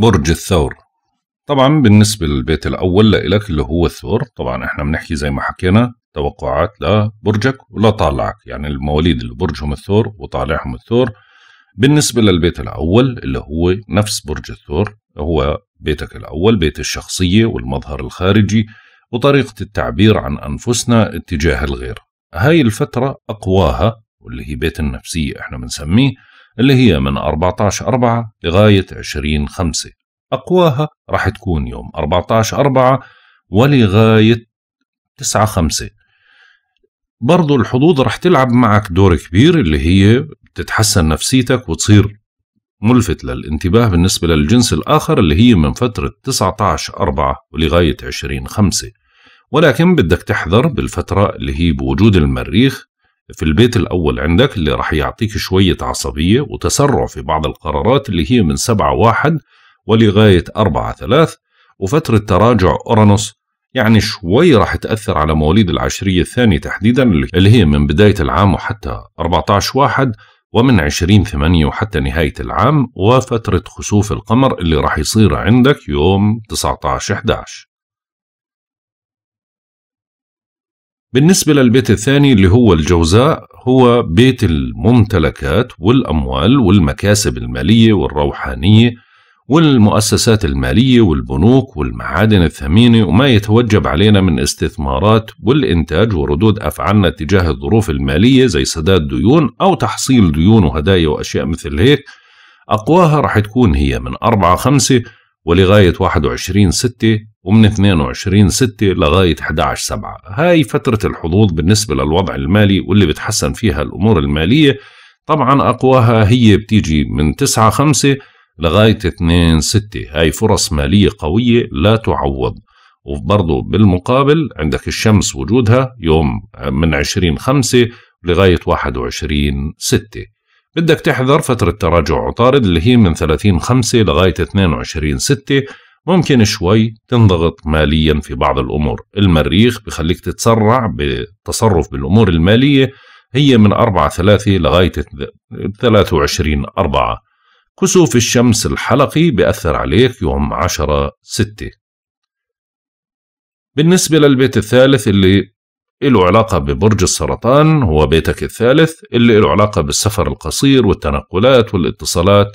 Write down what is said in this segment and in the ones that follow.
برج الثور طبعا بالنسبة للبيت الأول لإلك اللي هو الثور طبعا إحنا بنحكي زي ما حكينا توقعات لبرجك ولطالعك يعني المواليد اللي برجهم الثور وطالعهم الثور بالنسبة للبيت الأول اللي هو نفس برج الثور هو بيتك الأول بيت الشخصية والمظهر الخارجي وطريقة التعبير عن أنفسنا اتجاه الغير هاي الفترة أقواها واللي هي بيت النفسية إحنا بنسميه اللي هي من 14 4 لغاية 20 5 أقواها راح تكون يوم 14 4 ولغاية 9 5 برضو الحظوظ راح تلعب معك دور كبير اللي هي بتتحسن نفسيتك وتصير ملفت للانتباه بالنسبة للجنس الآخر اللي هي من فترة 19 4 ولغاية 20 5 ولكن بدك تحذر بالفترة اللي هي بوجود المريخ في البيت الأول عندك اللي راح يعطيك شوية عصبية وتسرع في بعض القرارات اللي هي من 7 واحد ولغاية 4 ثلاث وفترة تراجع أورانوس يعني شوي راح تأثر على مواليد العشرية الثانية تحديدا اللي هي من بداية العام وحتى 14 واحد ومن 20 ثمانية وحتى نهاية العام وفترة خسوف القمر اللي راح يصير عندك يوم 19 11 بالنسبة للبيت الثاني اللي هو الجوزاء هو بيت الممتلكات والأموال والمكاسب المالية والروحانية والمؤسسات المالية والبنوك والمعادن الثمينة وما يتوجب علينا من استثمارات والإنتاج وردود أفعالنا تجاه الظروف المالية زي سداد ديون أو تحصيل ديون وهدايا وأشياء مثل هيك أقواها رح تكون هي من 4 5 ولغاية 21 6 ومن 22 6 لغاية 11 7 هاي فترة الحظوظ بالنسبة للوضع المالي واللي بتحسن فيها الأمور المالية طبعا أقواها هي بتيجي من 9 5 لغاية 2 6 هاي فرص مالية قوية لا تعوض وبرضه بالمقابل عندك الشمس وجودها يوم من 20 5 لغاية 21 6 بدك تحذر فترة تراجع عطارد اللي هي من 30 5 لغاية 22 6 ممكن شوي تنضغط ماليا في بعض الأمور المريخ بخليك تتسرع بالتصرف بالأمور المالية هي من 4 3 لغاية 23 4 كسوف الشمس الحلقي بأثر عليك يوم 10 6 بالنسبة للبيت الثالث اللي له علاقة ببرج السرطان هو بيتك الثالث اللي له علاقة بالسفر القصير والتنقلات والاتصالات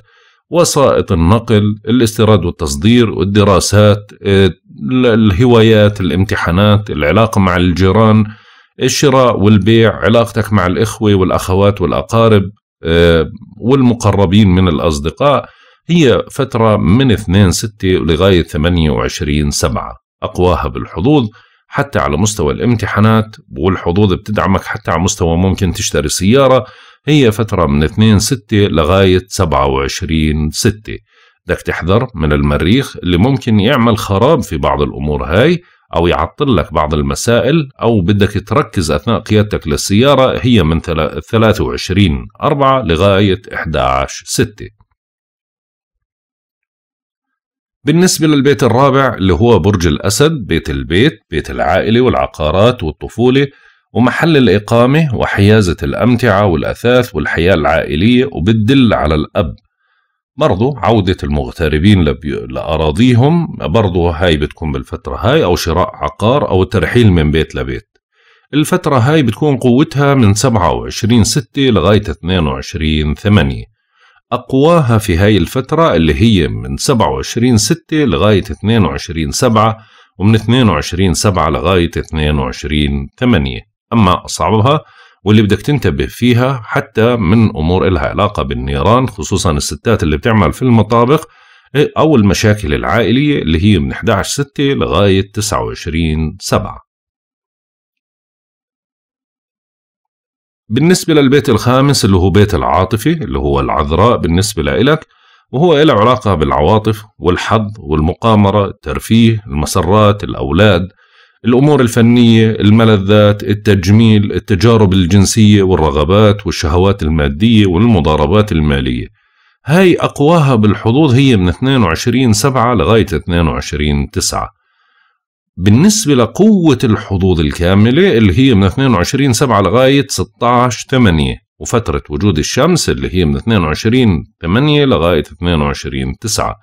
وسائط النقل الاستيراد والتصدير والدراسات آه، الهوايات الامتحانات العلاقة مع الجيران الشراء والبيع علاقتك مع الإخوة والأخوات والأقارب آه، والمقربين من الأصدقاء هي فترة من 2 6 لغاية 28 7 أقواها بالحظوظ حتى على مستوى الامتحانات والحظوظ بتدعمك حتى على مستوى ممكن تشتري سيارة هي فترة من 2 6 لغاية 27 6 بدك تحذر من المريخ اللي ممكن يعمل خراب في بعض الأمور هاي أو يعطل لك بعض المسائل أو بدك تركز أثناء قيادتك للسيارة هي من 23 4 لغاية 11 6 بالنسبة للبيت الرابع اللي هو برج الأسد بيت البيت بيت العائلة والعقارات والطفولة ومحل الإقامة وحيازة الأمتعة والأثاث والحياة العائلية وبتدل على الأب برضو عودة المغتربين لأراضيهم برضو هاي بتكون بالفترة هاي أو شراء عقار أو ترحيل من بيت لبيت الفترة هاي بتكون قوتها من 27 6 لغاية 22 8 أقواها في هاي الفترة اللي هي من 27 6 لغاية 22 7 ومن 22 7 لغاية 22 8 أما أصعبها واللي بدك تنتبه فيها حتى من أمور إلها علاقة بالنيران خصوصا الستات اللي بتعمل في المطابخ إيه، أو المشاكل العائلية اللي هي من 11 6 لغاية 29 7 بالنسبة للبيت الخامس اللي هو بيت العاطفة اللي هو العذراء بالنسبة لإلك وهو له علاقة بالعواطف والحظ والمقامرة الترفيه المسرات الأولاد الأمور الفنية الملذات التجميل التجارب الجنسية والرغبات والشهوات المادية والمضاربات المالية هاي أقواها بالحظوظ هي من 22 سبعة لغاية 22 تسعة بالنسبة لقوة الحظوظ الكاملة اللي هي من 22 سبعة لغاية 16 8 وفترة وجود الشمس اللي هي من 22 8 لغاية 22 9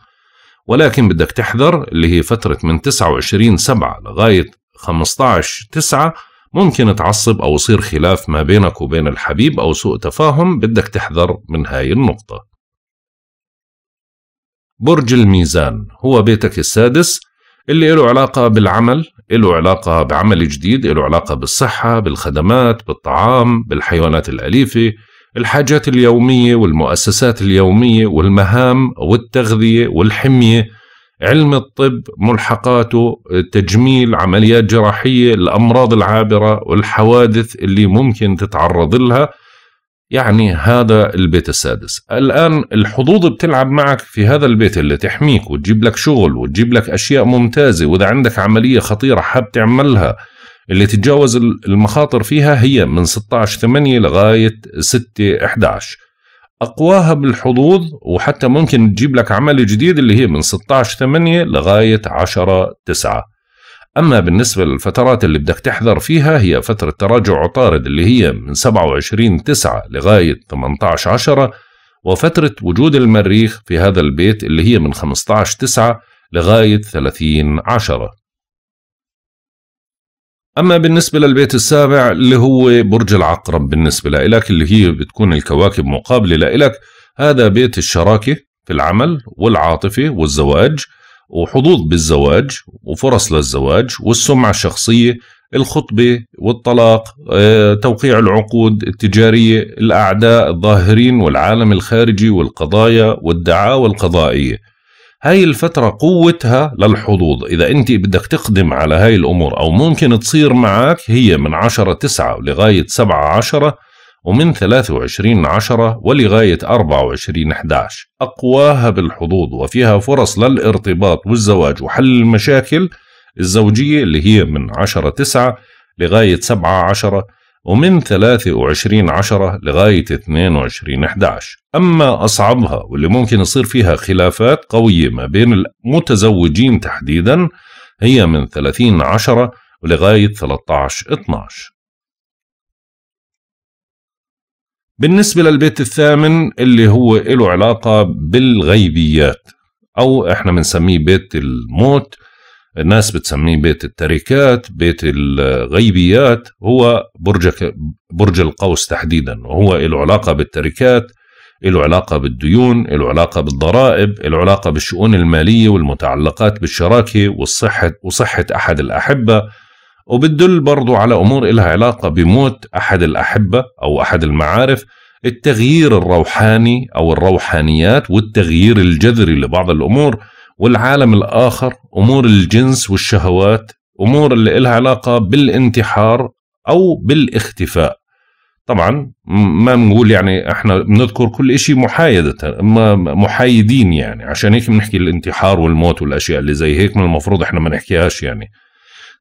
ولكن بدك تحذر اللي هي فترة من 29 7 لغاية 15 9 ممكن تعصب أو يصير خلاف ما بينك وبين الحبيب أو سوء تفاهم بدك تحذر من هاي النقطة برج الميزان هو بيتك السادس اللي له علاقة بالعمل له علاقة بعمل جديد له علاقة بالصحة بالخدمات بالطعام بالحيوانات الأليفة الحاجات اليومية والمؤسسات اليومية والمهام والتغذية والحمية علم الطب ملحقاته تجميل عمليات جراحية الأمراض العابرة والحوادث اللي ممكن تتعرض لها يعني هذا البيت السادس الآن الحظوظ بتلعب معك في هذا البيت اللي تحميك وتجيب لك شغل وتجيب لك أشياء ممتازة وإذا عندك عملية خطيرة حاب تعملها اللي تتجاوز المخاطر فيها هي من 16 8 لغاية 6 11 اقواها بالحظوظ وحتى ممكن تجيب لك عمل جديد اللي هي من 16 8 لغايه 10 9 اما بالنسبه للفترات اللي بدك تحذر فيها هي فتره تراجع عطارد اللي هي من 27 9 لغايه 18 10 وفتره وجود المريخ في هذا البيت اللي هي من 15 9 لغايه 30 10 أما بالنسبة للبيت السابع اللي هو برج العقرب بالنسبة لإلك اللي هي بتكون الكواكب مقابلة لإلك هذا بيت الشراكة في العمل والعاطفة والزواج وحظوظ بالزواج وفرص للزواج والسمعة الشخصية الخطبة والطلاق آه، توقيع العقود التجارية الأعداء الظاهرين والعالم الخارجي والقضايا والدعاوى القضائية هاي الفترة قوتها للحظوظ إذا أنت بدك تقدم على هاي الأمور أو ممكن تصير معك هي من عشرة تسعة لغاية سبعة عشرة ومن 23 عشرة ولغاية 24 11 أقواها بالحظوظ وفيها فرص للارتباط والزواج وحل المشاكل الزوجية اللي هي من 10 9 لغاية 7 10 ومن 23 10 لغاية 22 11 أما أصعبها واللي ممكن يصير فيها خلافات قوية ما بين المتزوجين تحديدا هي من 30 10 ولغاية 13 12 بالنسبة للبيت الثامن اللي هو له علاقة بالغيبيات أو إحنا بنسميه بيت الموت الناس بتسميه بيت التركات بيت الغيبيات هو برج برج القوس تحديدا وهو له علاقة بالتركات له علاقة بالديون له علاقة بالضرائب له علاقة بالشؤون المالية والمتعلقات بالشراكة والصحة وصحة أحد الأحبة وبتدل برضو على أمور إلها علاقة بموت أحد الأحبة أو أحد المعارف التغيير الروحاني أو الروحانيات والتغيير الجذري لبعض الأمور والعالم الآخر أمور الجنس والشهوات أمور اللي إلها علاقة بالانتحار أو بالاختفاء طبعا ما بنقول يعني احنا بنذكر كل شيء محايدة محايدين يعني عشان هيك بنحكي الانتحار والموت والاشياء اللي زي هيك من المفروض احنا ما نحكيهاش يعني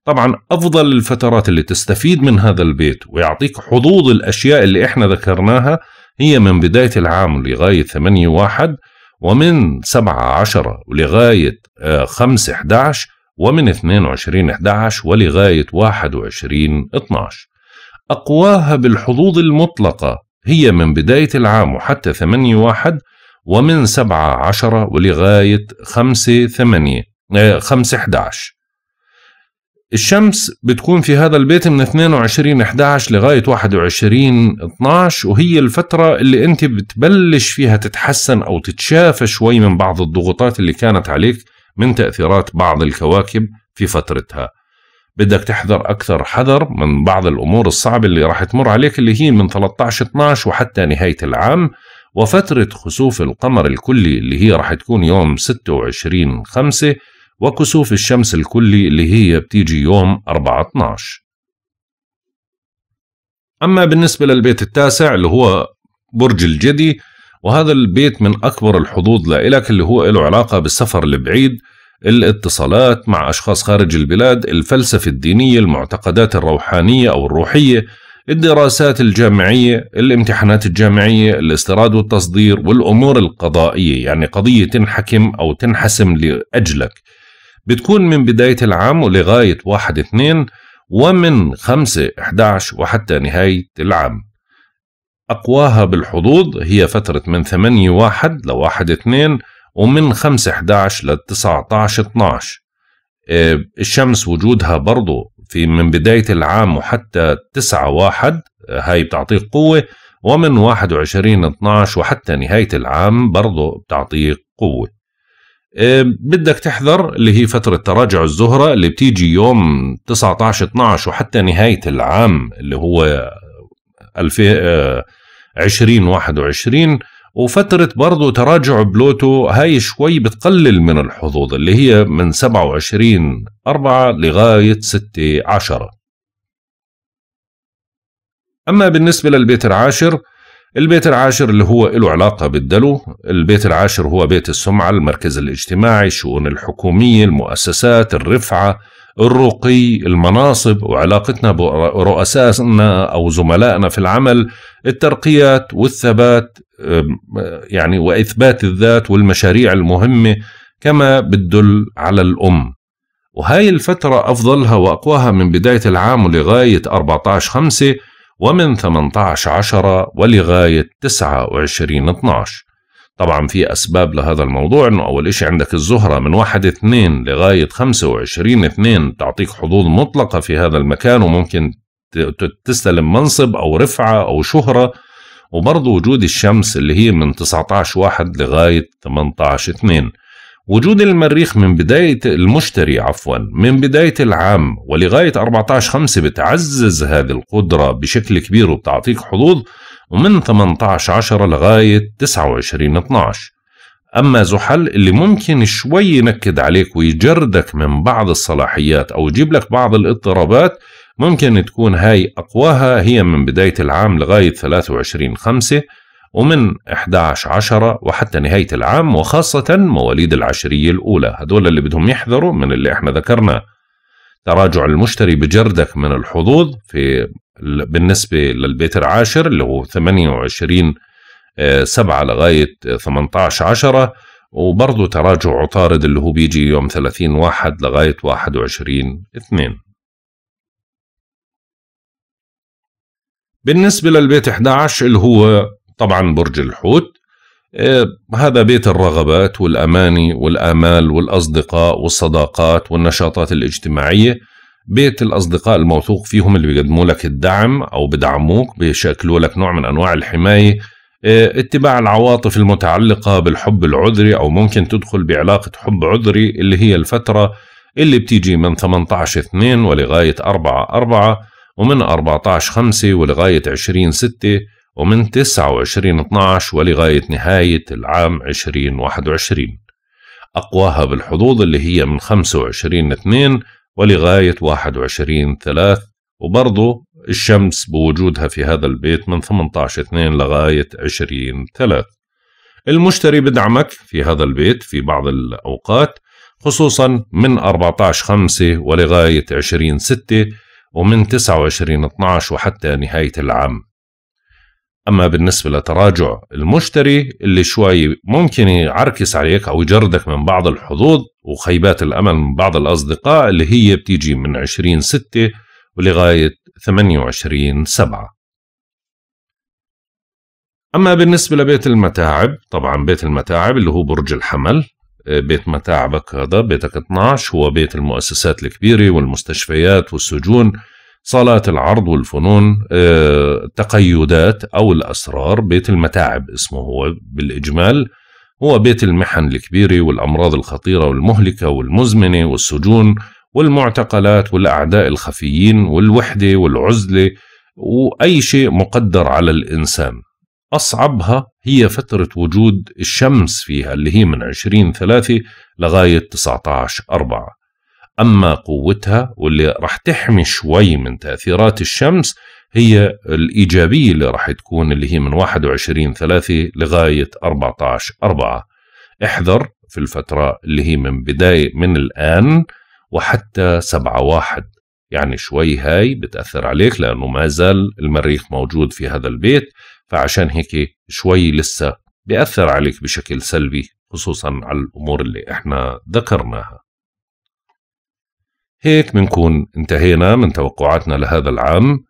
طبعا افضل الفترات اللي تستفيد من هذا البيت ويعطيك حظوظ الاشياء اللي احنا ذكرناها هي من بداية العام لغاية 8 واحد ومن 17 لغاية 5 آه، 11 ومن 22 11 ولغاية 21 12 أقواها بالحظوظ المطلقة هي من بداية العام وحتى 8 1 ومن سبعة 10 ولغاية 5 8 5 11 الشمس بتكون في هذا البيت من 22 11 لغاية 21 12 وهي الفترة اللي انت بتبلش فيها تتحسن او تتشافى شوي من بعض الضغوطات اللي كانت عليك من تأثيرات بعض الكواكب في فترتها بدك تحذر أكثر حذر من بعض الأمور الصعبة اللي راح تمر عليك اللي هي من 13 12 وحتى نهاية العام وفترة خسوف القمر الكلي اللي هي راح تكون يوم 26 5 وكسوف الشمس الكلي اللي هي بتيجي يوم 4/12 أما بالنسبة للبيت التاسع اللي هو برج الجدي وهذا البيت من أكبر الحظوظ لإلك اللي هو له علاقة بالسفر البعيد الاتصالات مع أشخاص خارج البلاد الفلسفة الدينية المعتقدات الروحانية أو الروحية الدراسات الجامعية الامتحانات الجامعية الاستيراد والتصدير والأمور القضائية يعني قضية تنحكم أو تنحسم لأجلك بتكون من بداية العام ولغاية 1 2 ومن 5 11 وحتى نهاية العام أقواها بالحظوظ هي فترة من 8 1 ل 1 2 ومن 5 11 ل 19 12 الشمس وجودها برضو في من بداية العام وحتى 9 1 آه، هاي بتعطيك قوة ومن 21 12 وحتى نهاية العام برضو بتعطيك قوة إيه، بدك تحذر اللي هي فترة تراجع الزهرة اللي بتيجي يوم 19 12 وحتى نهاية العام اللي هو 2021 آه، وفترة برضو تراجع بلوتو هاي شوي بتقلل من الحظوظ اللي هي من 27 4 لغاية 6 10 أما بالنسبة للبيت العاشر البيت العاشر اللي هو له علاقة بالدلو البيت العاشر هو بيت السمعة المركز الاجتماعي الشؤون الحكومية المؤسسات الرفعة الرقي المناصب وعلاقتنا برؤسائنا أو زملائنا في العمل الترقيات والثبات يعني وإثبات الذات والمشاريع المهمة كما بتدل على الأم وهاي الفترة أفضلها وأقواها من بداية العام ولغاية 14 خمسة ومن 18 10 ولغاية 29 12 طبعا في أسباب لهذا الموضوع إنه أول إشي عندك الزهرة من 1 2 لغاية 25 2 تعطيك حظوظ مطلقة في هذا المكان وممكن تستلم منصب أو رفعة أو شهرة وبرضه وجود الشمس اللي هي من 19 1 لغاية 18 2 وجود المريخ من بداية المشتري عفوا من بداية العام ولغاية 14 5 بتعزز هذه القدرة بشكل كبير وبتعطيك حظوظ ومن 18 10 لغاية 29 12 أما زحل اللي ممكن شوي ينكد عليك ويجردك من بعض الصلاحيات أو يجيب لك بعض الاضطرابات ممكن تكون هاي أقواها هي من بداية العام لغاية 23 خمسة ومن 11 10 وحتى نهاية العام وخاصة مواليد العشرية الأولى هدول اللي بدهم يحذروا من اللي احنا ذكرنا تراجع المشتري بجردك من الحظوظ في بالنسبة للبيت العاشر اللي هو 28 7 آه، لغاية 18 10 وبرضه تراجع عطارد اللي هو بيجي يوم 30 واحد لغاية 21 2 بالنسبة للبيت 11 اللي هو طبعا برج الحوت آه، هذا بيت الرغبات والأماني والآمال والأصدقاء والصداقات والنشاطات الاجتماعية بيت الأصدقاء الموثوق فيهم اللي بيقدموا لك الدعم أو بدعموك بيشكلوا لك نوع من أنواع الحماية آه، اتباع العواطف المتعلقة بالحب العذري أو ممكن تدخل بعلاقة حب عذري اللي هي الفترة اللي بتيجي من 18 2 ولغاية 4 4 ومن 14 5 ولغاية 20 6 ومن 29 12 ولغاية نهاية العام 2021 أقواها بالحظوظ اللي هي من 25 2 ولغاية 21 3 وبرضو الشمس بوجودها في هذا البيت من 18 2 لغاية 20 3 المشتري بدعمك في هذا البيت في بعض الأوقات خصوصا من 14 5 ولغاية 20 6 ومن 29 12 وحتى نهاية العام اما بالنسبه لتراجع المشتري اللي شوي ممكن يعركس عليك او يجردك من بعض الحظوظ وخيبات الامل من بعض الاصدقاء اللي هي بتيجي من 20 6 ولغايه 28 7 اما بالنسبه لبيت المتاعب طبعا بيت المتاعب اللي هو برج الحمل آه، بيت متاعبك هذا بيتك 12 هو بيت المؤسسات الكبيره والمستشفيات والسجون صالات العرض والفنون آه، تقيدات أو الأسرار بيت المتاعب اسمه هو بالإجمال هو بيت المحن الكبيرة والأمراض الخطيرة والمهلكة والمزمنة والسجون والمعتقلات والأعداء الخفيين والوحدة والعزلة وأي شيء مقدر على الإنسان أصعبها هي فترة وجود الشمس فيها اللي هي من 20 3 لغاية 19 4 أما قوتها واللي راح تحمي شوي من تأثيرات الشمس هي الإيجابية اللي راح تكون اللي هي من 21 3 لغاية 14 4 احذر في الفترة اللي هي من بداية من الآن وحتى 7 واحد يعني شوي هاي بتأثر عليك لأنه ما زال المريخ موجود في هذا البيت فعشان هيك شوي لسه بيأثر عليك بشكل سلبي خصوصا على الأمور اللي احنا ذكرناها هيك منكون انتهينا من توقعاتنا لهذا العام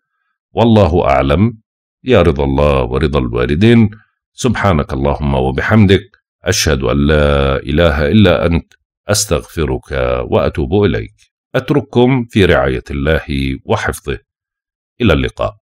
والله أعلم يا رضا الله ورضا الوالدين سبحانك اللهم وبحمدك أشهد أن لا إله إلا أنت أستغفرك وأتوب إليك أترككم في رعاية الله وحفظه إلى اللقاء